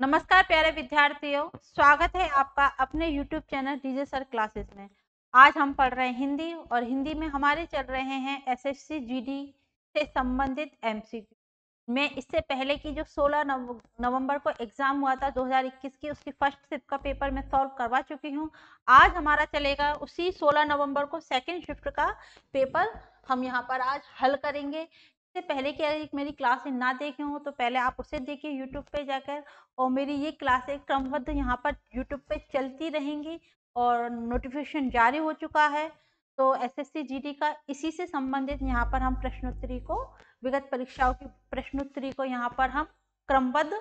नमस्कार प्यारे विद्यार्थियों स्वागत है आपका अपने YouTube channel DJ sir classes में आज हम पढ़ रहे हैं हिंदी और हिंदी में हमारे चल रहे हैं एसएससी जीडी से संबंधित एमसीक्यू में इससे पहले की जो 16 नव, नवंबर को एग्जाम हुआ था 2021 की उसकी फर्स्ट शिफ्ट का पेपर मैं सॉल्व करवा चुकी हूँ आज हमारा चलेगा उसी सोलह नवम्बर को सेकेंड शिफ्ट का पेपर हम यहाँ पर आज हल करेंगे से पहले की अगर मेरी क्लासें ना देखे हो तो पहले आप उसे देखिए यूट्यूब पे जाकर और मेरी ये क्लासें क्रमबद्ध यहाँ पर यूट्यूब पे चलती रहेंगी और नोटिफिकेशन जारी हो चुका है तो एसएससी जीडी का इसी से संबंधित यहाँ पर हम प्रश्नोत्तरी को विगत परीक्षाओं की प्रश्नोत्तरी को यहाँ पर हम क्रमबद्ध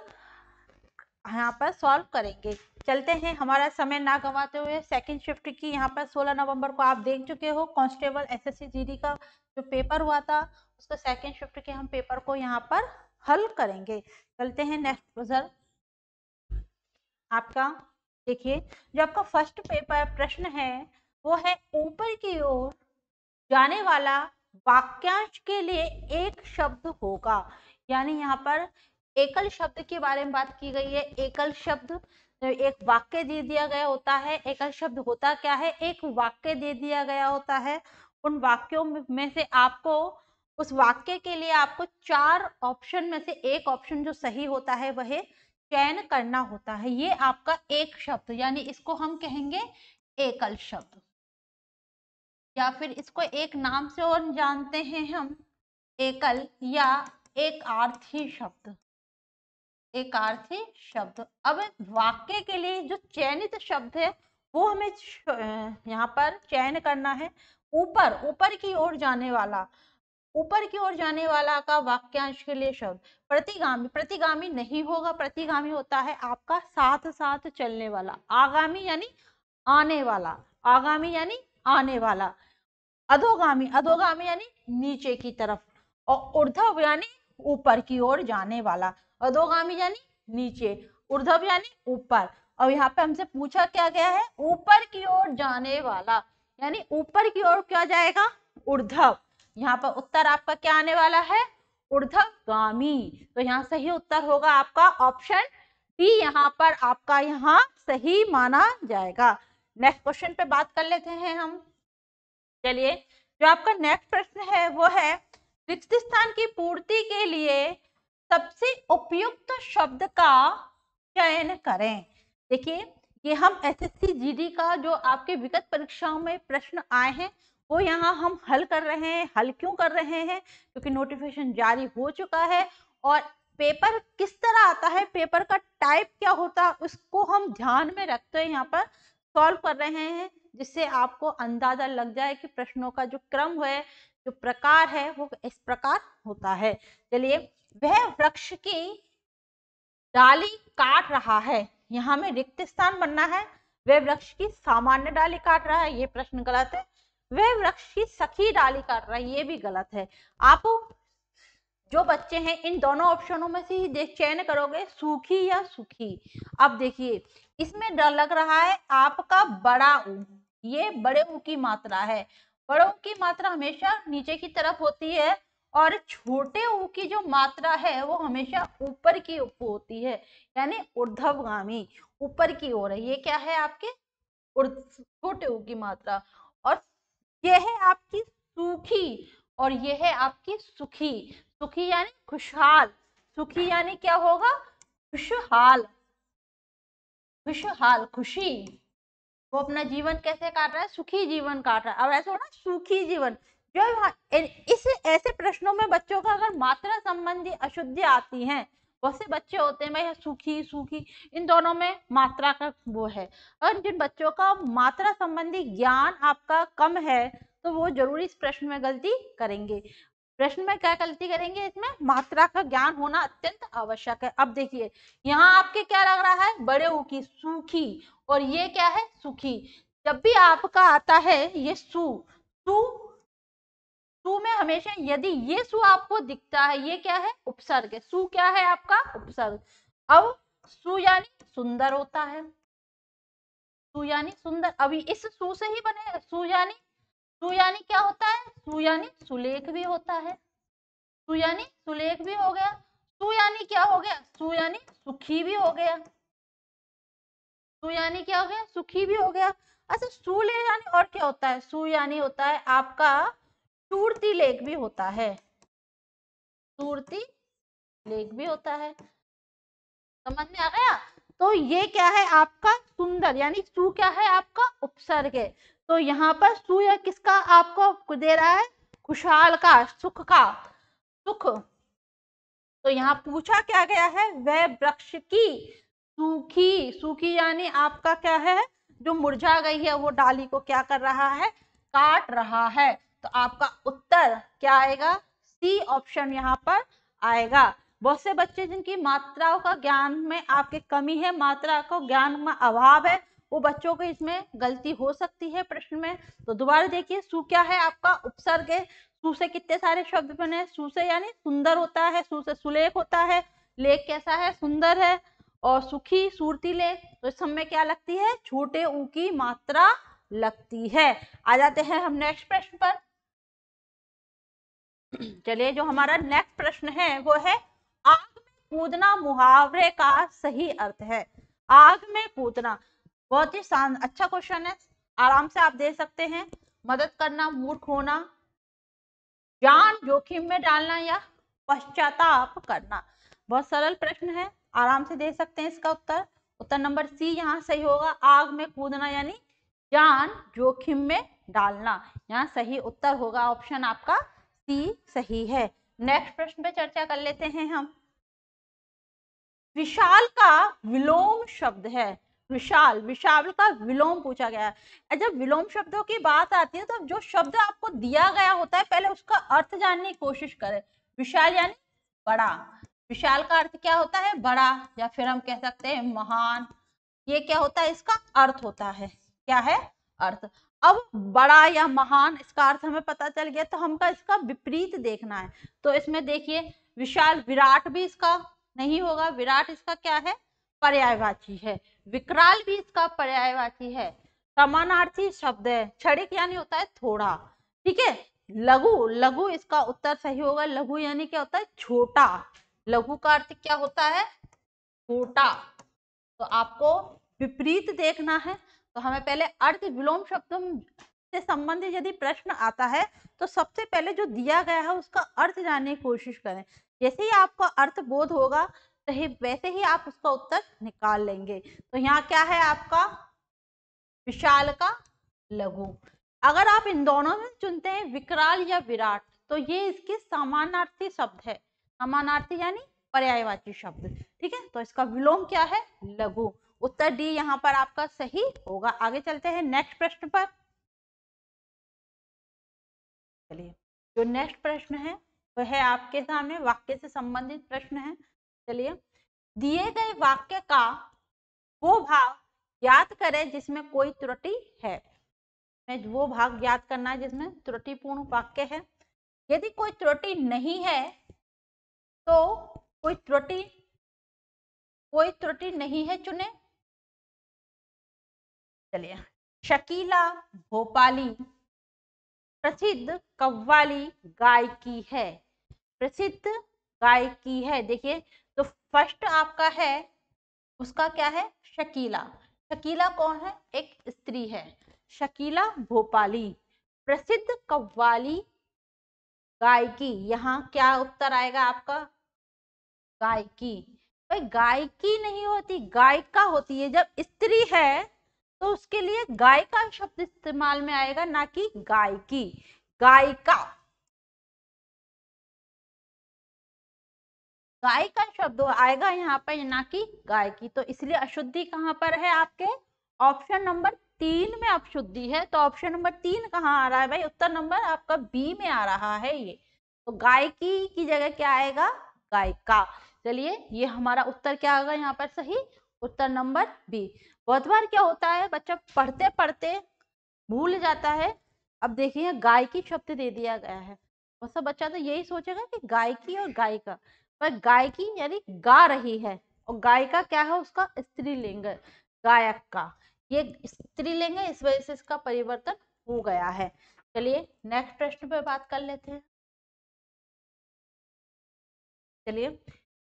यहाँ पर सॉल्व करेंगे चलते हैं हमारा समय ना गंवाते हुए सेकंड शिफ्ट की यहाँ पर 16 नवंबर को आप देख चुके हो कांस्टेबल एसएससी जीडी का जो पेपर हुआ था उसका सेकेंड शिफ्ट के हम पेपर को यहाँ पर हल करेंगे चलते हैं नेक्स्ट प्रश्न आपका देखिए जो आपका फर्स्ट पेपर प्रश्न है वो है ऊपर की ओर जाने वाला वाक्यांश के लिए एक शब्द होगा यानी यहाँ पर एकल शब्द के बारे में बात की गई है एकल शब्द एक वाक्य दे दिया गया होता है एकल शब्द होता क्या है एक वाक्य दे दिया गया होता है उन वाक्यों में से आपको उस वाक्य के लिए आपको चार ऑप्शन में से एक ऑप्शन जो सही होता है वह चयन करना होता है ये आपका एक शब्द यानी इसको हम कहेंगे एकल शब्द या फिर इसको एक नाम से और जानते हैं हम एकल या एक आर्थी शब्द एक आर्थी शब्द अब वाक्य के लिए जो चयनित शब्द है वो हमें यहाँ पर चयन करना है ऊपर ऊपर की ओर जाने वाला ऊपर की ओर जाने वाला का वाक्यांश के लिए शब्द प्रतिगामी प्रतिगामी नहीं होगा प्रतिगामी होता है आपका साथ साथ चलने वाला आगामी यानी आने वाला आगामी यानी आने वाला अधोगामी अधोगामी यानी नीचे की तरफ और ऊर्धव यानी ऊपर की ओर जाने वाला अधोगामी यानी नीचे ऊर्धव यानी ऊपर और यहाँ पे हमसे पूछा क्या गया है ऊपर की ओर जाने वाला यानी ऊपर की ओर क्या जाएगा ऊर्धव यहाँ पर उत्तर आपका क्या आने वाला है ऊर्धगामी तो यहाँ सही उत्तर होगा आपका ऑप्शन डी यहाँ पर आपका यहाँ सही माना जाएगा नेक्स्ट क्वेश्चन पे बात कर लेते हैं हम चलिए जो आपका नेक्स्ट प्रश्न है वो है रिक्त स्थान की पूर्ति के लिए सबसे उपयुक्त शब्द का चयन करें देखिए ये हम एसएससी जीडी का जो आपके विगत परीक्षाओं में प्रश्न आए हैं को यहाँ हम हल कर रहे हैं हल क्यों कर रहे हैं क्योंकि नोटिफिकेशन जारी हो चुका है और पेपर किस तरह आता है पेपर का टाइप क्या होता है उसको हम ध्यान में रखते हुए यहाँ पर सॉल्व कर रहे हैं जिससे आपको अंदाजा लग जाए कि प्रश्नों का जो क्रम है जो प्रकार है वो इस प्रकार होता है चलिए वह वृक्ष की डाली काट रहा है यहाँ में रिक्त स्थान बनना है वह वृक्ष की सामान्य डाली काट रहा है ये प्रश्न गलत है वह वृक्ष की सखी डाली काट रहा है ये भी गलत है आप जो बच्चे हैं इन दोनों ऑप्शनों में से ही देख चयन करोगे सूखी या सुखी अब देखिए इसमें डर लग रहा है आपका बड़ा ऊ ये बड़े ऊ की मात्रा है बड़ों की मात्रा हमेशा नीचे की तरफ होती है और छोटे ऊ की जो मात्रा है वो हमेशा ऊपर की होती है यानी ऊर्धवगामी ऊपर की ओर है ये क्या है आपके छोटे ऊ की मात्रा और यह है आपकी सूखी और यह है आपकी सुखी सुखी यानी खुशहाल सुखी यानी क्या होगा खुशहाल खुशहाल खुशी वो अपना जीवन कैसे काट रहा है सुखी जीवन काट रहा है अब ऐसा हो ना सुखी जीवन जो इस ऐसे प्रश्नों में बच्चों का अगर मात्रा संबंधी अशुद्धि आती है बहुत से बच्चे होते हैं भाई सूखी सूखी इन दोनों में मात्रा का वो है और जिन बच्चों का मात्रा संबंधी ज्ञान आपका कम है तो वो जरूर इस प्रश्न में गलती करेंगे प्रश्न में क्या गलती करेंगे इसमें मात्रा का ज्ञान होना अत्यंत आवश्यक है अब देखिए यहाँ आपके क्या लग रहा है बड़े ऊ की सूखी और ये क्या है सुखी जब भी आपका आता है ये सू सू सु में हमेशा यदि ये सु आपको दिखता है ये क्या है उपसर्ग सु क्या है आपका उपसर्ग अब सु यानी सुंदर होता है सु यानी सुंदर अभी इस सु से ही बने सु यानी सु यानी क्या होता है सु यानी सुलेख भी होता है सु यानी सुलेख भी हो गया सु यानी क्या हो गया सु यानी सुखी भी हो गया सु यानी क्या हो गया सुखी भी हो गया अच्छा सु ले यानी और क्या होता है सु यानी होता है आपका सूरती लेख भी होता है सूरती लेख भी होता है समझ में आ गया तो ये क्या है आपका सुंदर यानी सु क्या है आपका उपसर्ग है तो यहाँ पर सु या किसका आपको दे रहा है खुशहाल का सुख का सुख तो यहाँ पूछा क्या गया है वह वृक्ष की सूखी सूखी यानी आपका क्या है जो मुरझा गई है वो डाली को क्या कर रहा है काट रहा है तो आपका उत्तर क्या आएगा सी ऑप्शन यहाँ पर आएगा बहुत से बच्चे जिनकी मात्राओं का ज्ञान में आपके कमी है मात्रा को ज्ञान में अभाव है वो बच्चों को इसमें गलती हो सकती है प्रश्न में तो दोबारा देखिए सु क्या है आपका उपसर्ग है सु से कितने सारे शब्द बने सु से यानी सुंदर होता है सु से सुलेख होता है लेख कैसा है सुंदर है और सुखी सूरती लेख तो इस समय क्या लगती है छोटे ऊ की मात्रा लगती है आ जाते हैं हम नेक्स्ट प्रश्न पर चलिए जो हमारा नेक्स्ट प्रश्न है वो है आग में कूदना मुहावरे का सही अर्थ है आग में कूदना बहुत ही शान अच्छा क्वेश्चन है आराम से आप दे सकते हैं मदद करना मूर्ख होना जान जोखिम में डालना या पश्चाताप करना बहुत सरल प्रश्न है आराम से दे सकते हैं इसका उत्तर उत्तर नंबर सी यहाँ सही होगा आग में कूदना यानी जान जोखिम में डालना यहाँ सही उत्तर होगा ऑप्शन आपका सी सही है नेक्स्ट प्रश्न पे चर्चा कर लेते हैं हम विशाल का विलोम शब्द है विशाल विशाल का विलोम पूछा गया है जब विलोम शब्दों की बात आती है तो जो शब्द आपको दिया गया होता है पहले उसका अर्थ जानने की कोशिश करें विशाल यानी बड़ा विशाल का अर्थ क्या होता है बड़ा या फिर हम कह सकते हैं महान ये क्या होता है इसका अर्थ होता है क्या है अर्थ अब बड़ा या महान इसका अर्थ हमें पता चल गया तो हमका इसका विपरीत देखना है तो इसमें देखिए विशाल विराट भी इसका नहीं होगा विराट इसका क्या है पर्यायवाची है विकराल भी इसका पर्यायवाची है समानार्थी शब्द है क्षणिक यानी होता है थोड़ा ठीक है लघु लघु इसका उत्तर सही होगा लघु यानी क्या होता है छोटा लघु का अर्थ क्या होता है छोटा तो आपको विपरीत देखना है तो हमें पहले अर्थ विलोम शब्द से संबंधित यदि प्रश्न आता है तो सबसे पहले जो दिया गया है उसका अर्थ जानने की कोशिश करें जैसे ही आपका अर्थ बोध होगा तो वैसे ही आप उसका उत्तर निकाल लेंगे तो यहाँ क्या है आपका विशाल का लघु अगर आप इन दोनों में चुनते हैं विकराल या विराट तो ये इसके समानार्थी शब्द है समानार्थी यानी पर्यायवाची शब्द ठीक है तो इसका विलोम क्या है लघु उत्तर डी यहाँ पर आपका सही होगा आगे चलते हैं नेक्स्ट प्रश्न पर चलिए जो नेक्स्ट प्रश्न है वह है आपके सामने वाक्य से संबंधित प्रश्न है चलिए दिए गए वाक्य का वो भाग ज्ञात करें जिसमें कोई त्रुटि है मैं वो भाग ज्ञात करना है जिसमें त्रुटिपूर्ण वाक्य है यदि कोई त्रुटि नहीं है तो कोई त्रुटि कोई त्रुटि नहीं है चुने चलिए शकीला भोपाली प्रसिद्ध कव्वाली गायकी है प्रसिद्ध गायकी है देखिए तो फर्स्ट आपका है उसका क्या है शकीला शकीला कौन है एक स्त्री है शकीला भोपाली प्रसिद्ध कव्वाली गायकी यहाँ क्या उत्तर आएगा आपका गायकी भाई गायकी नहीं होती गायिका होती है जब स्त्री है तो उसके लिए गाय का शब्द इस्तेमाल में आएगा ना कि गाय की गाय का गाय का शब्द आएगा यहाँ पर ना कि गाय की तो इसलिए अशुद्धि कहाँ पर है आपके ऑप्शन नंबर तीन में अशुद्धि है तो ऑप्शन नंबर तीन कहाँ आ रहा है भाई उत्तर नंबर आपका बी में आ रहा है ये तो गाय की की जगह क्या आएगा गाय का चलिए ये हमारा उत्तर क्या आएगा यहाँ पर सही उत्तर नंबर बी बहुत बार क्या होता है बच्चा पढ़ते पढ़ते भूल जाता है अब देखिए गायकी शब्द दे दिया गया है और सब बच्चा तो यही सोचेगा कि की और गायिका पर की यानी गा रही है और का क्या है उसका स्त्रीलिंग गायक का ये स्त्रीलिंग है इस वजह से इसका परिवर्तन हो गया है चलिए नेक्स्ट प्रश्न पर बात कर लेते हैं चलिए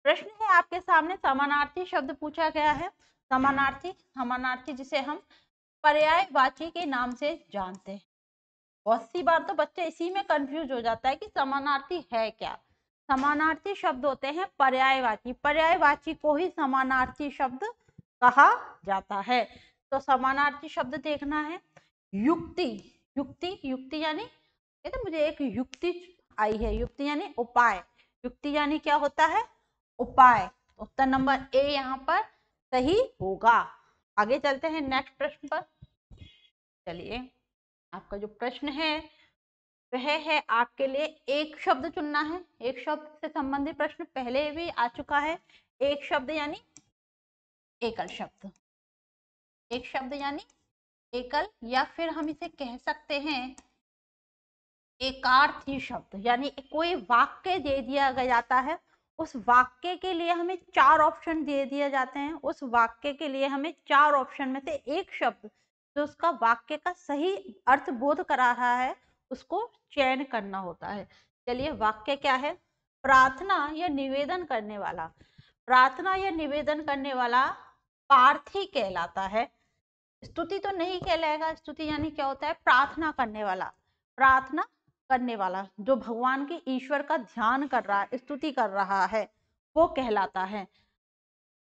प्रश्न है आपके सामने समानार्थी शब्द पूछा गया है समानार्थी समानार्थी जिसे हम पर्यायवाची के नाम से जानते हैं बहुत सी बार तो बच्चे इसी में कंफ्यूज हो जाता है कि समानार्थी है क्या समानार्थी शब्द होते हैं पर्यायवाची पर्यायवाची को ही समानार्थी शब्द कहा जाता है तो समानार्थी शब्द देखना है युक्ति युक्ति युक्ति यानी ये तो मुझे एक युक्ति आई है युक्ति यानी उपाय युक्ति यानी क्या होता है उपाय तो उत्तर नंबर ए यहाँ पर सही होगा आगे चलते हैं नेक्स्ट प्रश्न पर चलिए आपका जो प्रश्न है वह है आपके लिए एक शब्द चुनना है एक शब्द से संबंधित प्रश्न पहले भी आ चुका है एक शब्द यानी एकल शब्द एक शब्द यानी एकल या फिर हम इसे कह सकते हैं एकार्थी शब्द यानी कोई वाक्य दे दिया जाता है उस वाक्य के लिए हमें चार ऑप्शन दे दिए जाते हैं उस वाक्य के लिए हमें चार ऑप्शन में से एक शब्द जो उसका वाक्य का सही अर्थ बोध करा रहा है उसको चयन करना होता है चलिए वाक्य क्या है प्रार्थना या निवेदन करने वाला प्रार्थना या निवेदन करने वाला पार्थी कहलाता है स्तुति तो नहीं कहलाएगा स्तुति यानी क्या होता है प्रार्थना करने वाला प्रार्थना करने वाला जो भगवान के ईश्वर का ध्यान कर रहा है स्तुति कर रहा है वो कहलाता है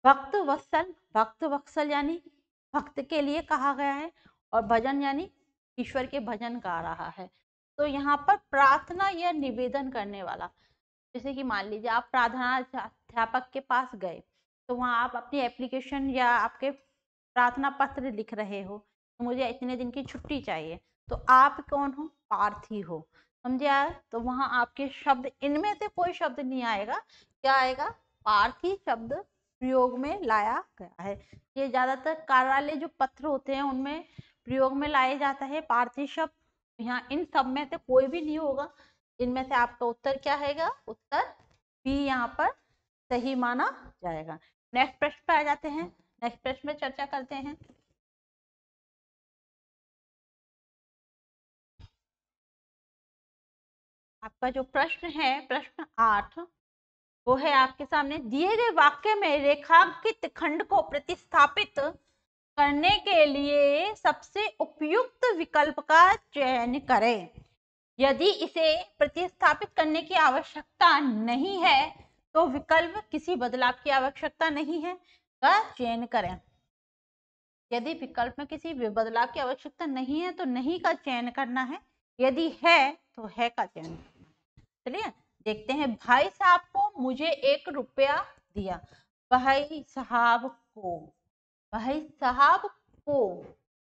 भक्त वत्सल भक्त वत्सल यानी भक्त के लिए कहा गया है और भजन यानी ईश्वर के भजन गा रहा है तो यहाँ पर प्रार्थना या निवेदन करने वाला जैसे कि मान लीजिए आप प्रार्थना अध्यापक के पास गए तो वहाँ आप अपनी एप्लीकेशन या आपके प्रार्थना पत्र लिख रहे हो तो मुझे इतने दिन की छुट्टी चाहिए तो आप कौन हो पार्थी हो समझे आया तो वहां आपके शब्द इनमें से कोई शब्द नहीं आएगा क्या आएगा पार्थी शब्द प्रयोग में लाया गया है ये ज्यादातर कार्यालय जो पत्र होते हैं उनमें प्रयोग में लाया जाता है पार्थी शब्द यहाँ इन सब में से कोई भी नहीं होगा इनमें से आपका उत्तर क्या है उत्तर बी यहाँ पर सही माना जाएगा नेक्स्ट प्रश्न पे आ जाते हैं नेक्स्ट प्रश्न में चर्चा करते हैं आपका जो प्रश्न है प्रश्न आठ वो है आपके सामने दिए गए वाक्य में रेखांकित खंड को प्रतिस्थापित करने के लिए सबसे उपयुक्त विकल्प का चयन करें यदि इसे प्रतिस्थापित करने की आवश्यकता नहीं है तो विकल्प किसी बदलाव की आवश्यकता नहीं है का चयन करें यदि विकल्प में किसी बदलाव की आवश्यकता नहीं है तो नहीं का चयन करना है यदि है तो है का चयन चलिए देखते हैं भाई साहब को मुझे एक रुपया दिया भाई साहब को भाई साहब को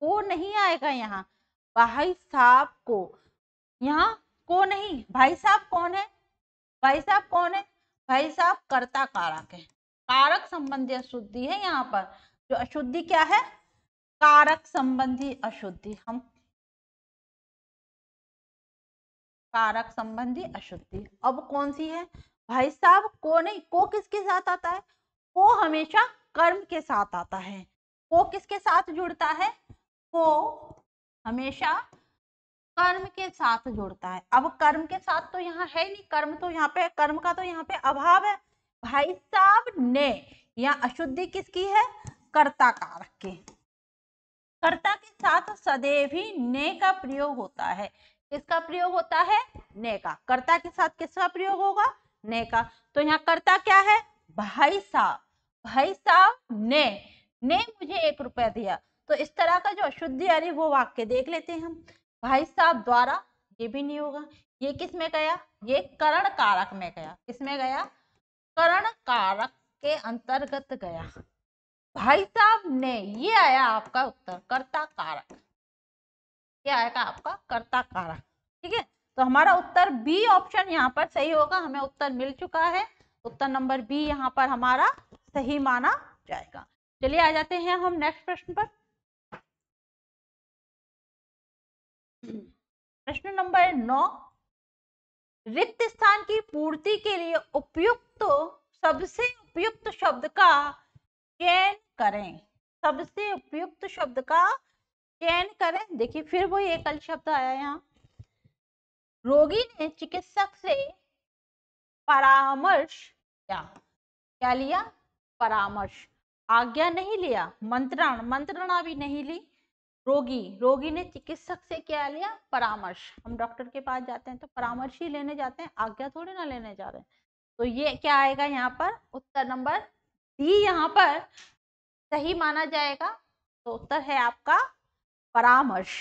को नहीं आएगा यहाँ भाई साहब को यहाँ को नहीं भाई साहब कौन है भाई साहब कौन है भाई साहब कर्ता कारक है कारक संबंधी अशुद्धि है यहाँ पर जो अशुद्धि क्या है कारक संबंधी अशुद्धि हम कारक संबंधी अशुद्धि अब कौन सी है भाई साहब को नहीं को किसके साथ आता है को हमेशा कर्म के साथ आता है को किसके साथ जुड़ता है को हमेशा कर्म के साथ जुड़ता है अब कर्म के साथ तो यहाँ है नहीं कर्म तो यहाँ पे कर्म का तो यहाँ पे अभाव है भाई साहब ने यहाँ अशुद्धि किसकी है कर्ता कारक के कर्ता के साथ सदैव ही ने का प्रयोग होता है किसका प्रयोग होता है ने का कर्ता के साथ किसका प्रयोग होगा ने का तो यहाँ कर्ता क्या है भाई साहब भाई साहब ने ने मुझे एक रुपया दिया तो इस तरह का जो आ रही वो वाक्य देख लेते हैं हम भाई साहब द्वारा ये भी नहीं होगा ये किस में गया ये करण कारक में गया किस में गया करण कारक के अंतर्गत गया भाई साहब ने ये आया आपका उत्तर कर्ता कारक क्या आएगा आपका कर्ता कारक ठीक है तो हमारा उत्तर बी ऑप्शन यहाँ पर सही होगा हमें उत्तर मिल चुका है उत्तर नंबर बी यहाँ पर हमारा सही माना जाएगा चलिए आ जाते हैं हम नेक्स्ट प्रश्न पर प्रश्न नंबर नौ रिक्त स्थान की पूर्ति के लिए उपयुक्त तो सबसे उपयुक्त शब्द का चयन करें सबसे उपयुक्त शब्द का चयन करें देखिए फिर वो एक अल शब्द आया यहाँ रोगी ने चिकित्सक से परामर्श लिया क्या लिया परामर्श आज्ञा नहीं लिया मंत्रण मंत्रणा भी नहीं ली रोगी रोगी ने चिकित्सक से क्या लिया परामर्श हम डॉक्टर के पास जाते हैं तो परामर्श ही लेने जाते हैं आज्ञा थोड़ी ना लेने जा रहे हैं तो ये क्या आएगा यहाँ पर उत्तर नंबर डी यहाँ पर सही माना जाएगा तो उत्तर है आपका परामर्श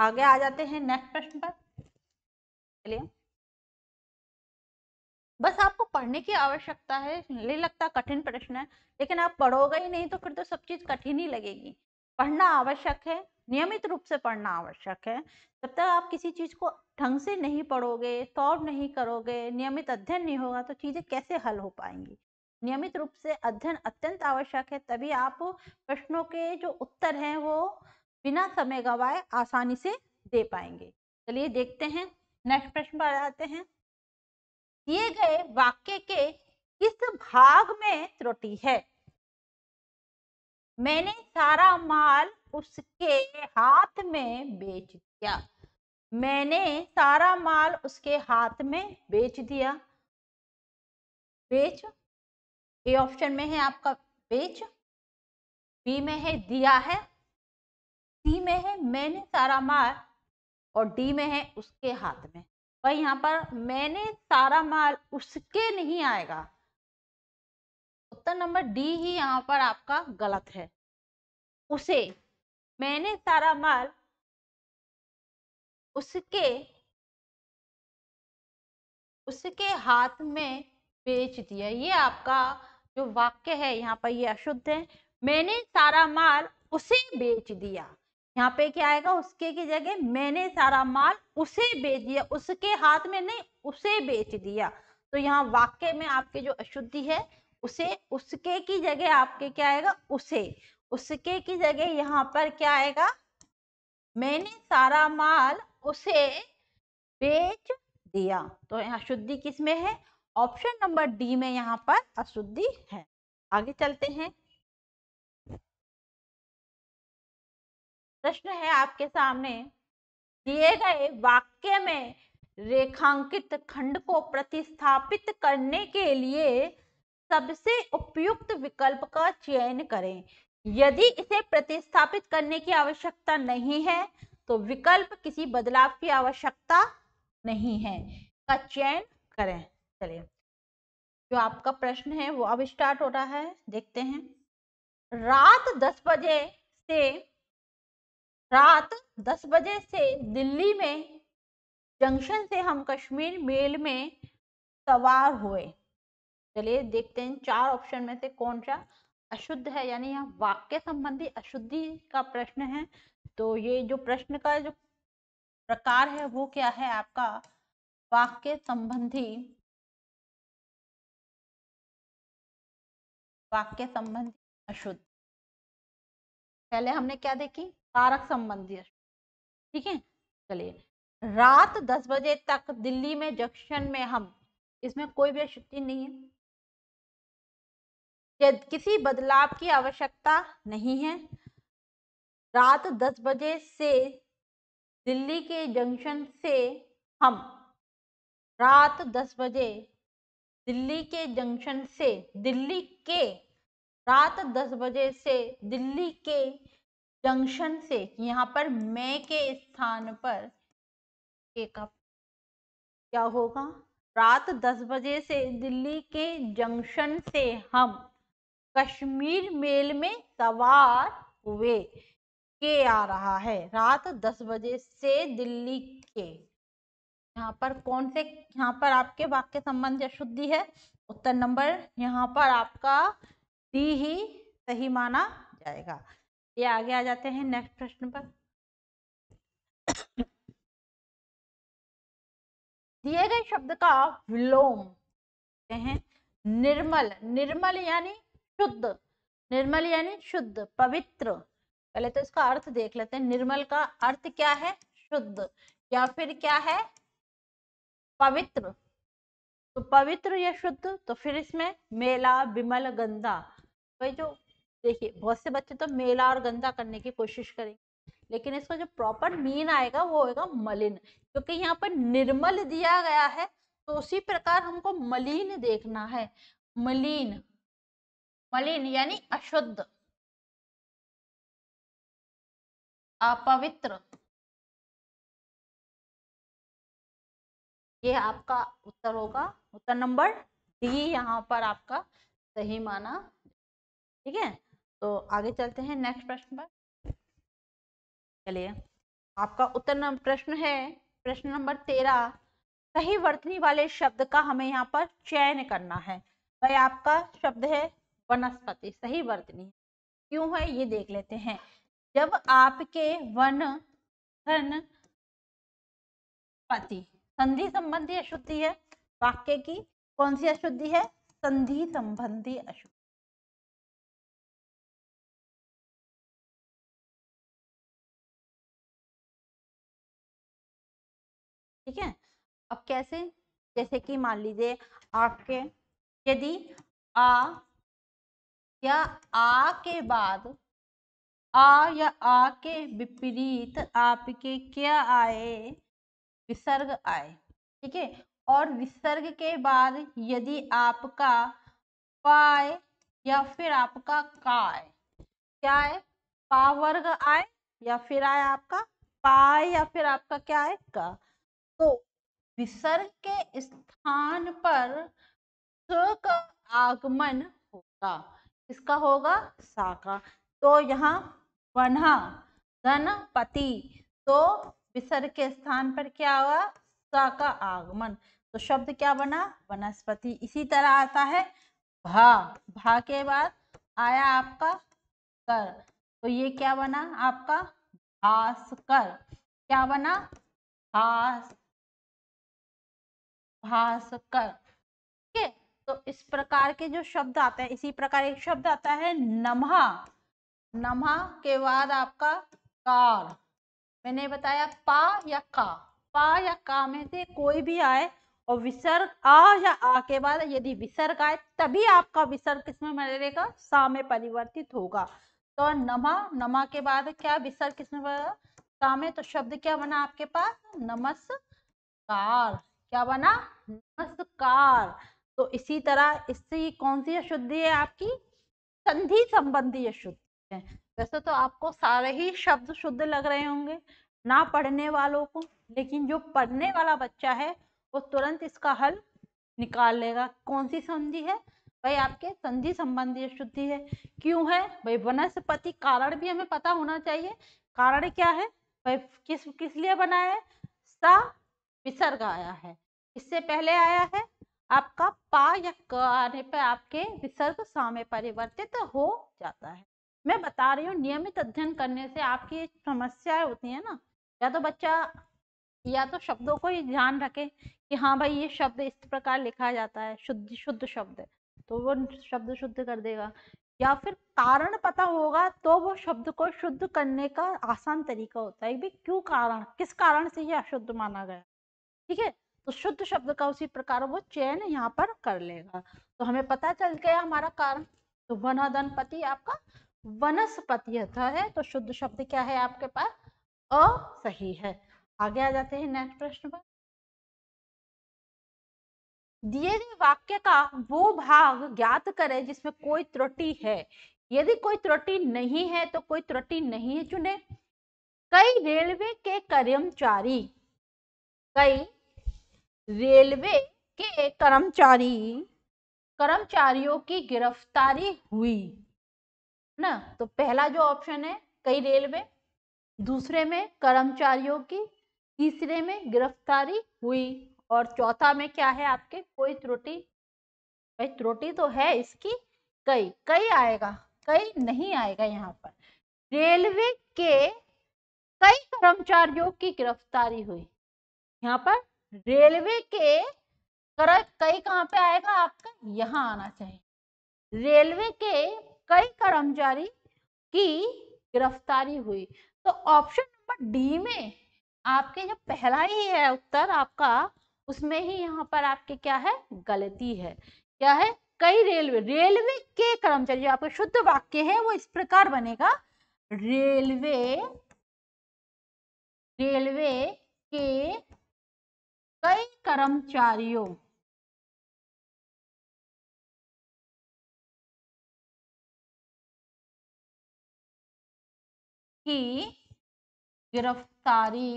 आगे आ जाते हैं नेक्स्ट प्रश्न पर चलिए बस आपको पढ़ने की आवश्यकता है ले लगता कठिन प्रश्न है लेकिन आप पढ़ोगे ही नहीं तो फिर तो सब चीज कठिन ही लगेगी पढ़ना आवश्यक है नियमित रूप से पढ़ना आवश्यक है जब तक आप किसी चीज को ढंग से नहीं पढ़ोगे तौर नहीं करोगे नियमित अध्ययन नहीं होगा तो चीजें कैसे हल हो पाएंगी नियमित रूप से अध्ययन अत्यंत आवश्यक है तभी आप प्रश्नों के जो उत्तर हैं वो बिना समय गवाए आसानी से दे पाएंगे चलिए देखते हैं नेक्स्ट प्रश्न पर आते हैं दिए गए वाक्य के किस भाग में त्रुटि है मैंने सारा माल उसके हाथ में बेच दिया मैंने सारा माल उसके हाथ में बेच दिया बेच ए ऑप्शन में है आपका बेच बी में है दिया है सी में है मैंने सारा माल और डी में है उसके हाथ में पर यहाँ पर मैंने सारा माल उसके नहीं आएगा उत्तर नंबर डी ही यहाँ पर आपका गलत है उसे मैंने सारा माल उसके उसके हाथ में बेच दिया ये आपका जो वाक्य है यहाँ पर ये अशुद्ध है मैंने सारा माल उसे बेच दिया यहाँ पे क्या आएगा उसके की जगह मैंने सारा माल उसे बेच दिया उसके हाथ में नहीं उसे बेच दिया तो यहाँ वाक्य में आपके जो अशुद्धि है उसे उसके की जगह आपके क्या आएगा उसे उसके की जगह यहाँ पर क्या आएगा मैंने सारा माल उसे बेच दिया तो यहाँ शुद्धि किस में है ऑप्शन नंबर डी में यहाँ पर अशुद्धि है आगे चलते हैं प्रश्न है आपके सामने दिए गए वाक्य में रेखांकित खंड को प्रतिस्थापित करने के लिए सबसे उपयुक्त विकल्प का चयन करें यदि इसे प्रतिस्थापित करने की आवश्यकता नहीं है तो विकल्प किसी बदलाव की आवश्यकता नहीं है का चयन करें चलिए जो आपका प्रश्न है वो अब स्टार्ट हो रहा है देखते हैं रात दस बजे से रात 10 बजे से दिल्ली में जंक्शन से हम कश्मीर मेल में सवार हुए चलिए देखते हैं चार ऑप्शन में से कौन सा अशुद्ध है यानी यहाँ वाक्य संबंधी अशुद्धि का प्रश्न है तो ये जो प्रश्न का जो प्रकार है वो क्या है आपका वाक्य संबंधी वाक्य संबंधी अशुद्ध पहले हमने क्या देखी कारक संबंधी ठीक है चलिए रात दस बजे तक दिल्ली में जंक्शन में हम इसमें कोई भी अशुद्धि नहीं है किसी बदलाव की आवश्यकता नहीं है रात दस बजे से दिल्ली के जंक्शन से हम रात दस बजे दिल्ली के जंक्शन से दिल्ली के रात दस बजे से दिल्ली के जंक्शन से यहाँ पर मैं के स्थान पर एक अप क्या होगा रात दस बजे से दिल्ली के जंक्शन से हम कश्मीर मेल में सवार हुए के आ रहा है रात दस बजे से दिल्ली के यहाँ पर कौन से यहाँ पर आपके वाक्य संबंध या शुद्धि है उत्तर नंबर यहाँ पर आपका डी ही सही माना जाएगा ये आगे आ जाते हैं नेक्स्ट प्रश्न पर दिए गए शब्द का विलोम हैं निर्मल निर्मल यानी शुद्ध निर्मल यानी शुद्ध पवित्र पहले तो इसका अर्थ देख लेते हैं निर्मल का अर्थ क्या है शुद्ध या फिर क्या है पवित्र तो पवित्र या शुद्ध तो फिर इसमें मेला विमल गंदा भाई तो जो देखिए बहुत से बच्चे तो मेला और गंदा करने की कोशिश करेंगे लेकिन इसका जो प्रॉपर मीन आएगा वो होगा मलिन क्योंकि यहाँ पर निर्मल दिया गया है तो उसी प्रकार हमको मलिन देखना है मलिन मलिन यानी अशुद्ध अपवित्र ये आपका उत्तर होगा उत्तर नंबर डी यहाँ पर आपका सही माना ठीक है तो आगे चलते हैं नेक्स्ट प्रश्न पर चलिए आपका उत्तर प्रश्न है प्रश्न नंबर तेरह सही वर्तनी वाले शब्द का हमें यहाँ पर चयन करना है भाई आपका शब्द है वनस्पति सही वर्तनी क्यों है ये देख लेते हैं जब आपके वन धन पति संधि संबंधी अशुद्धि है वाक्य की कौन सी अशुद्धि है संधि संबंधी अशुद्धि ठीक है अब कैसे जैसे कि मान लीजिए आपके यदि आ या आ के बाद आ या आ के विपरीत आपके क्या आए विसर्ग आए ठीक है और विसर्ग के बाद यदि आपका पाए या फिर आपका का आए क्या है पावर्ग वर्ग आए या फिर आए आपका पाए या फिर आपका क्या है का तो विसर्ग के स्थान पर का आगमन होगा इसका होगा साका तो यहाँ बना धनपति तो विसर्ग के स्थान पर क्या हुआ साका आगमन तो शब्द क्या बना वनस्पति इसी तरह आता है भा भा के बाद आया आपका कर तो ये क्या बना आपका भास्कर क्या बना भास भास्कर ठीक है तो इस प्रकार के जो शब्द आते हैं इसी प्रकार एक शब्द आता है नमहा नमहा के बाद आपका कार मैंने बताया पा या का पा या का में से कोई भी आए और विसर्ग आ या आ के बाद यदि विसर्ग आए तभी आपका विसर्ग किसमें मिलेगा सा में परिवर्तित होगा तो नमा नमा के बाद क्या विसर्ग किसमें सा में तो शब्द क्या बना आपके पास नमस्कार क्या बना नमस्कार तो इसी तरह इससे कौन सी अशुद्धि है आपकी संधि संबंधी अशुद्धि है वैसे तो आपको सारे ही शब्द शुद्ध लग रहे होंगे ना पढ़ने वालों को लेकिन जो पढ़ने वाला बच्चा है वो तुरंत इसका हल निकाल लेगा कौन सी संधि है भाई आपके संधि संबंधी अशुद्धि है क्यों है भाई वनस्पति कारण भी हमें पता होना चाहिए कारण क्या है भाई किस किस लिए बना है सा विसर्ग आया है इससे पहले आया है आपका पा या क आने पर आपके विसर्ग सामे परिवर्तित हो जाता है मैं बता रही हूँ नियमित अध्ययन करने से आपकी समस्याएं होती है ना या तो बच्चा या तो शब्दों को ही ध्यान रखे कि हाँ भाई ये शब्द इस प्रकार लिखा जाता है शुद्ध शुद्ध शब्द तो वो शब्द शुद्ध कर देगा या फिर कारण पता होगा तो वो शब्द को शुद्ध करने का आसान तरीका होता है भी क्यों कारण किस कारण से ये अशुद्ध माना गया ठीक है तो शुद्ध शब्द का उसी प्रकार वो चयन यहाँ पर कर लेगा तो हमें पता चल गया हमारा कारण तो वनदनपति आपका वनस्पति है तो शुद्ध शब्द क्या है आपके पास अ सही है आगे आ जाते हैं नेक्स्ट प्रश्न पर दिए गए वाक्य का वो भाग ज्ञात करें जिसमें कोई त्रुटि है यदि कोई त्रुटि नहीं है तो कोई त्रुटि नहीं है चुने कई रेलवे के कर्मचारी कई रेलवे के कर्मचारी कर्मचारियों की गिरफ्तारी हुई ना तो पहला जो ऑप्शन है कई रेलवे दूसरे में कर्मचारियों की तीसरे में गिरफ्तारी हुई और चौथा में क्या है आपके कोई त्रुटि भाई त्रुटि तो है इसकी कई कई आएगा कई नहीं आएगा यहाँ पर रेलवे के कई कर्मचारियों की गिरफ्तारी हुई यहाँ पर रेलवे के करेक्ट कई कहाँ पे आएगा आपका यहाँ आना चाहिए रेलवे के कई कर्मचारी की गिरफ्तारी हुई तो ऑप्शन नंबर डी में आपके जो पहला ही है उत्तर आपका उसमें ही यहाँ पर आपके क्या है गलती है क्या है कई रेलवे रेलवे के कर्मचारी जो आपका शुद्ध वाक्य है वो इस प्रकार बनेगा रेलवे रेलवे के कई कर्मचारियों की गिरफ्तारी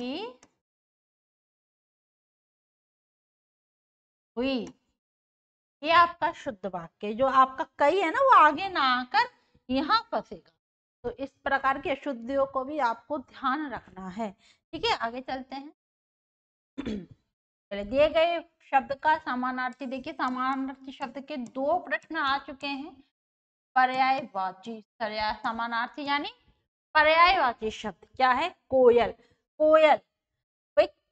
हुई ये आपका शुद्ध वाक्य जो आपका कई है ना वो आगे ना आकर यहाँ फंसेगा तो इस प्रकार की अशुद्धियों को भी आपको ध्यान रखना है ठीक है आगे चलते हैं चलिए दिए गए शब्द का समानार्थी देखिए समानार्थी शब्द के दो प्रश्न आ चुके हैं पर्यायवाची समानार्थी यानी पर्यायवाची शब्द क्या है कोयल कोयल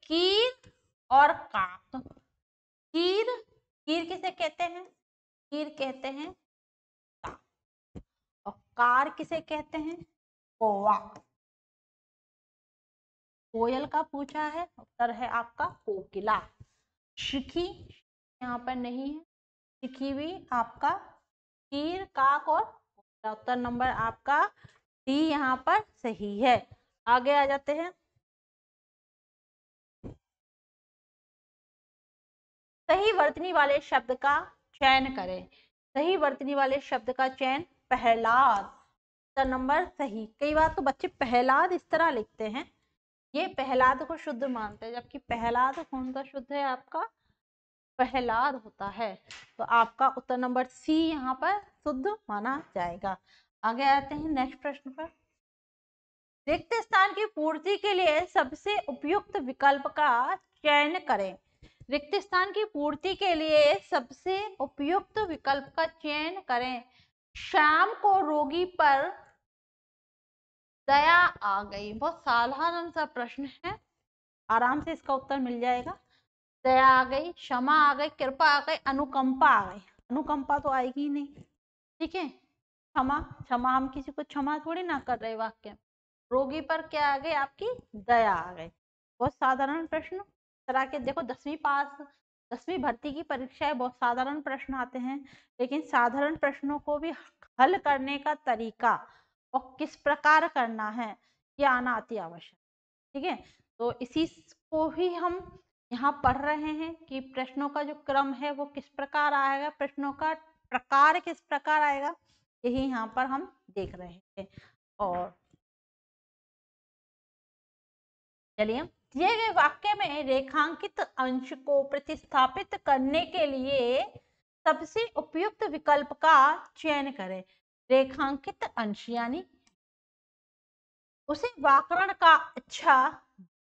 कीर और काक कीर कीर किसे कहते हैं कीर कहते हैं और कार किसे कहते हैं कोवा कोयल का पूछा है उत्तर है आपका कोकिला शिखी यहाँ पर नहीं है शिखी भी आपका तीर काक और उत्तर नंबर आपका डी यहाँ पर सही है आगे आ जाते हैं सही वर्तनी वाले शब्द का चयन करें सही वर्तनी वाले शब्द का चयन पहलाद उत्तर नंबर सही कई बार तो बच्चे पहलाद इस तरह लिखते हैं ये पहलाद को शुद्ध मानते हैं जबकि पहलाद कौन सा शुद्ध है आपका पहलाद होता है तो आपका उत्तर नंबर सी यहाँ पर शुद्ध माना जाएगा आगे आते हैं नेक्स्ट प्रश्न पर रिक्त स्थान की पूर्ति के लिए सबसे उपयुक्त विकल्प का चयन करें रिक्त स्थान की पूर्ति के लिए सबसे उपयुक्त विकल्प का चयन करें शाम को रोगी पर दया आ गई बहुत साधारण सा प्रश्न है आराम से इसका उत्तर मिल जाएगा दया आ गई क्षमा आ गई कृपा आ गई अनुकंपा आ गई अनुकंपा तो आएगी ही नहीं ठीक है क्षमा क्षमा हम किसी को क्षमा थोड़ी ना कर रहे वाक्य रोगी पर क्या आ गई आपकी दया आ गई बहुत साधारण प्रश्न तरह के देखो दसवीं पास दसवीं भर्ती की परीक्षाएं बहुत साधारण प्रश्न आते हैं लेकिन साधारण प्रश्नों को भी हल करने का तरीका और किस प्रकार करना है ये आना अति आवश्यक ठीक है तो इसी को ही हम यहाँ पढ़ रहे हैं कि प्रश्नों का जो क्रम है वो किस प्रकार आएगा प्रश्नों का प्रकार किस प्रकार आएगा यही यहाँ पर हम देख रहे हैं और चलिए दिए गए वाक्य में रेखांकित अंश को प्रतिस्थापित करने के लिए सबसे उपयुक्त विकल्प का चयन करें रेखांकित अंश यानी उसे व्याकरण का अच्छा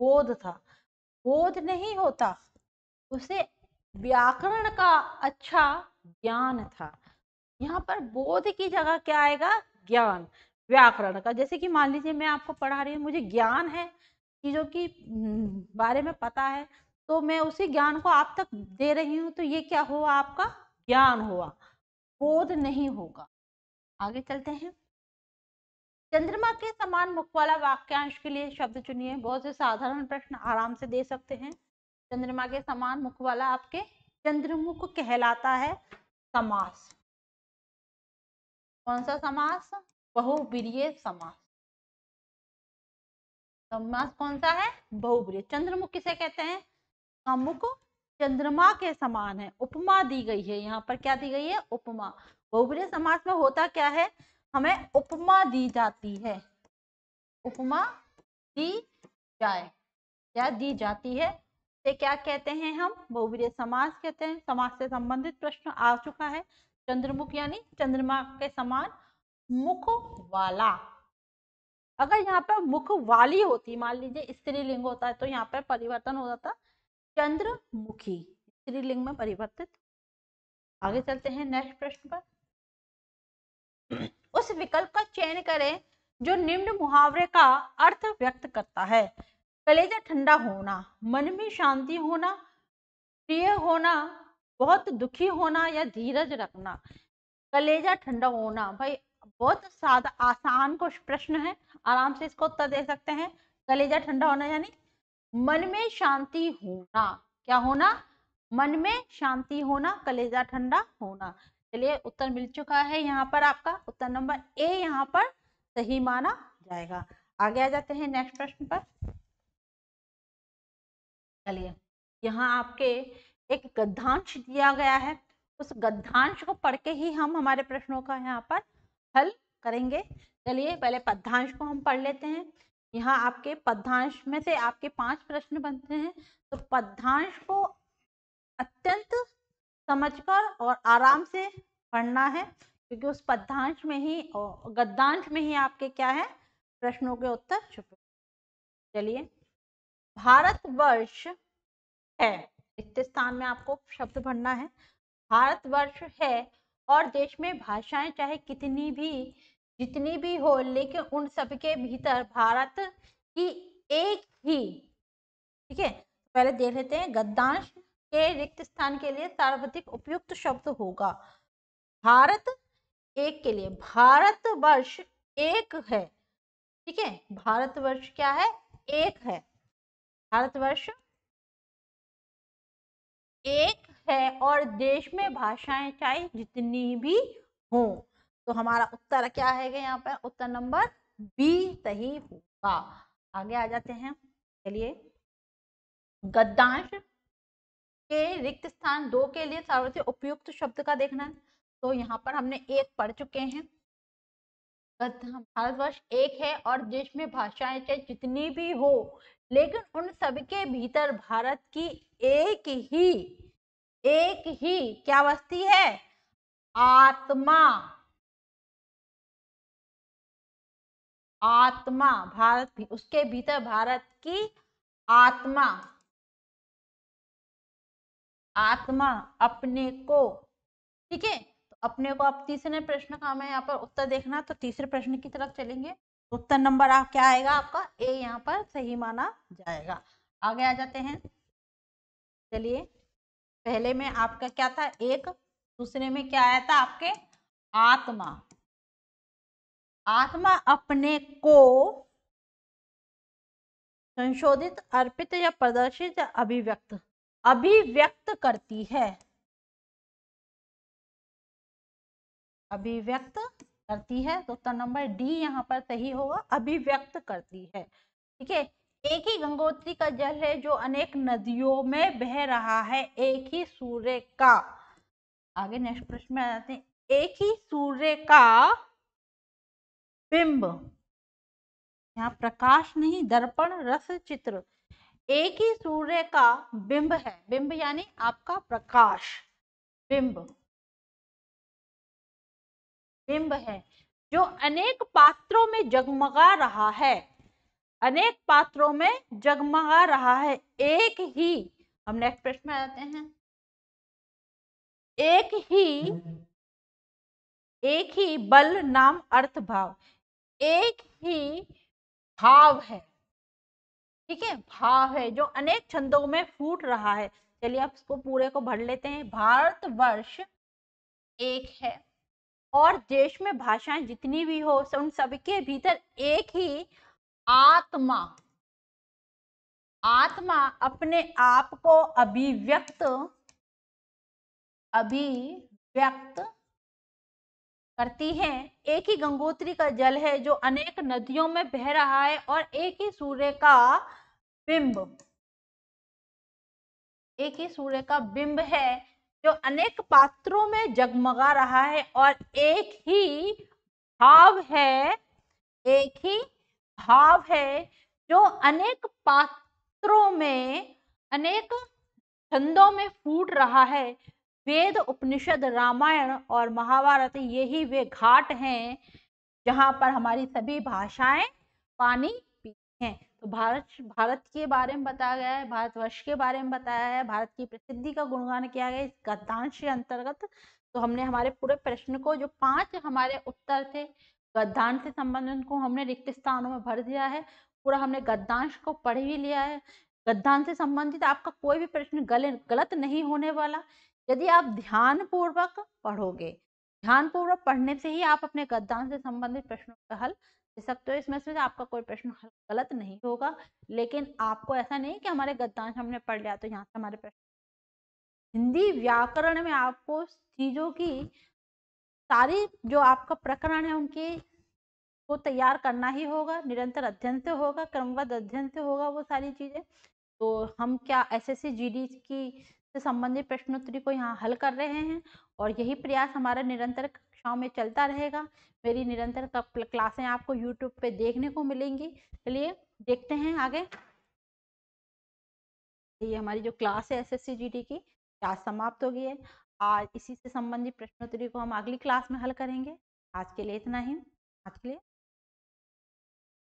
बोध था बोध नहीं होता उसे व्याकरण का अच्छा ज्ञान था यहाँ पर बोध की जगह क्या आएगा ज्ञान व्याकरण का जैसे कि मान लीजिए मैं आपको पढ़ा रही हूँ मुझे ज्ञान है चीज़ों की हम्म, बारे में पता है तो मैं उसी ज्ञान को आप तक दे रही हूँ तो ये क्या हुआ आपका ज्ञान हुआ बोध नहीं होगा आगे चलते हैं चंद्रमा के समान मुख वाला वाक्यांश के लिए शब्द चुनिए बहुत से साधारण प्रश्न आराम से दे सकते हैं चंद्रमा के समान मुख वाला आपके चंद्रमुख कहलाता है समास कौन सा समास बहुवीर्य समास समास कौन सा है बहुवीर्य चंद्रमुख किसे कहते हैं समुख चंद्रमा के समान है उपमा दी गई है यहाँ पर क्या दी गई है उपमा बहुप्रिय समाज में होता क्या है हमें उपमा दी जाती है उपमा दी जाए क्या दी जाती है से क्या कहते हैं हम बहुवीर समाज कहते हैं समाज से संबंधित प्रश्न आ चुका है चंद्रमुख यानी चंद्रमा के समान मुख वाला अगर यहाँ पर मुख वाली होती मान लीजिए स्त्रीलिंग होता है तो यहाँ पर परिवर्तन हो जाता चंद्रमुखी स्त्रीलिंग में परिवर्तित आगे हाँ। चलते हैं नेक्स्ट प्रश्न पर उस विकल्प का चयन करें जो निम्न मुहावरे का अर्थ व्यक्त करता है कलेजा ठंडा होना मन में शांति होना प्रिय होना बहुत दुखी होना या धीरज रखना कलेजा ठंडा होना भाई बहुत सादा आसान कुछ प्रश्न है आराम से इसको उत्तर दे सकते हैं कलेजा ठंडा होना यानी मन में शांति होना क्या होना मन में शांति होना कलेजा ठंडा होना चलिए उत्तर मिल चुका है यहाँ पर आपका उत्तर नंबर ए यहाँ पर सही माना जाएगा आगे आ जाते हैं नेक्स्ट प्रश्न पर चलिए यहाँ आपके एक गद्धांश दिया गया है उस गद्धांश को पढ़ के ही हम हमारे प्रश्नों का यहाँ पर हल करेंगे चलिए पहले पद्धांश को हम पढ़ लेते हैं यहाँ आपके पद्धांश में से आपके पांच प्रश्न बनते हैं तो पद्धांश को अत्यंत समझकर और आराम से पढ़ना है क्योंकि उस पद्धांश में ही और गद्यांश में ही आपके क्या है प्रश्नों के उत्तर छुपे चलिए भारतवर्ष है रिक्त तो स्थान में आपको शब्द भरना है भारतवर्ष है और देश में भाषाएं चाहे कितनी भी जितनी भी हो लेकिन उन सबके भीतर भारत की एक ही ठीक है पहले देख लेते हैं गद्दांश के रिक्त स्थान के लिए सार्वधिक उपयुक्त शब्द होगा भारत एक के लिए भारत वर्ष एक है ठीक है भारतवर्ष क्या है एक है भारतवर्ष एक है और देश में भाषाएं चाहे जितनी भी हों तो हमारा उत्तर क्या है यहाँ पर उत्तर नंबर बी सही होगा आगे आ जाते हैं चलिए गद्दांश के रिक्त स्थान दो के लिए सर्वोच्च उपयुक्त शब्द का देखना है तो यहाँ पर हमने एक पढ़ चुके हैं भारतवर्ष एक है और देश में भाषाएं चाहे जितनी भी हो लेकिन उन सबके भीतर भारत की एक ही एक ही क्या बस्ती है आत्मा आत्मा भारत भी उसके भीतर भारत की आत्मा आत्मा अपने को ठीक है तो अपने को आप तीसरे प्रश्न का हमें यहाँ पर उत्तर देखना तो तीसरे प्रश्न की तरफ चलेंगे उत्तर नंबर आप क्या आएगा आपका ए यहाँ पर सही माना जाएगा आगे आ जाते हैं चलिए पहले में आपका क्या था एक दूसरे में क्या आया था आपके आत्मा आत्मा अपने को संशोधित अर्पित या प्रदर्शित या अभिव्यक्त अभिव्यक्त करती है अभिव्यक्त करती है तो उत्तर नंबर डी यहाँ पर सही होगा अभिव्यक्त करती है ठीक है एक ही गंगोत्री का जल है जो अनेक नदियों में बह रहा है एक ही सूर्य का आगे नेक्स्ट प्रश्न में आ जाते हैं एक ही सूर्य का बिंब यहाँ प्रकाश नहीं दर्पण रस चित्र एक ही सूर्य का बिंब है बिंब यानी आपका प्रकाश बिंब बिंब है जो अनेक पात्रों में जगमगा रहा है अनेक पात्रों में जगमगा रहा है एक ही हम नेक्स्ट प्रश्न में आते हैं एक ही एक ही बल नाम अर्थ भाव एक ही भाव है ठीक है भाव है जो अनेक छंदों में फूट रहा है चलिए आप इसको पूरे को भर लेते हैं भारत वर्ष एक है और देश में भाषाएं जितनी भी हो उन सबके भीतर एक ही आत्मा आत्मा अपने आप को अभिव्यक्त अभिव्यक्त करती हैं एक ही गंगोत्री का जल है जो अनेक नदियों में बह रहा है और एक ही सूर्य का बिंब एक ही सूर्य का बिंब है जो अनेक पात्रों में जगमगा रहा है और एक ही भाव है एक ही भाव है जो अनेक पात्रों में अनेक छंदों में फूट रहा है वेद उपनिषद रामायण और महाभारत यही वे घाट हैं जहाँ पर हमारी सभी भाषाएं पानी पीती हैं तो भारत भारत के बारे में बताया गया है भारतवर्ष के बारे में बताया है भारत की प्रसिद्धि का गुणगान किया गया इस गद्दांश के अंतर्गत तो हमने हमारे पूरे प्रश्न को जो पांच हमारे उत्तर थे गद्दांश से संबंधित को हमने रिक्त स्थानों में भर दिया है पूरा हमने गद्दांश को पढ़ भी लिया है गद्दांश से संबंधित आपका कोई भी प्रश्न गलत नहीं होने वाला यदि आप ध्यान पूर्वक पढ़ोगे ध्यान पूर्वक पढ़ने से ही आप अपने गद्दान से संबंधित प्रश्नों का हल दे सकते हो इसमें से आपका कोई प्रश्न गलत नहीं होगा लेकिन आपको ऐसा नहीं कि हमारे गद्दांश हमने पढ़ लिया तो यहाँ से हमारे प्रश्न हिंदी व्याकरण में आपको चीज़ों की सारी जो आपका प्रकरण है उनके को तैयार करना ही होगा निरंतर अध्ययन से होगा क्रमबद्ध अध्ययन से होगा वो सारी चीज़ें तो हम क्या एस एस की से संबंधित प्रश्नोत्तरी को यहाँ हल कर रहे हैं और यही प्रयास हमारा निरंतर कक्षाओं में चलता रहेगा मेरी निरंतर क्लासें आपको यूट्यूब पे देखने को मिलेंगी चलिए देखते हैं आगे ये हमारी जो क्लास है एस एस की क्लास समाप्त हो गई है आज इसी से संबंधित प्रश्नोत्तरी को हम अगली क्लास में हल करेंगे आज के लिए इतना ही आज के लिए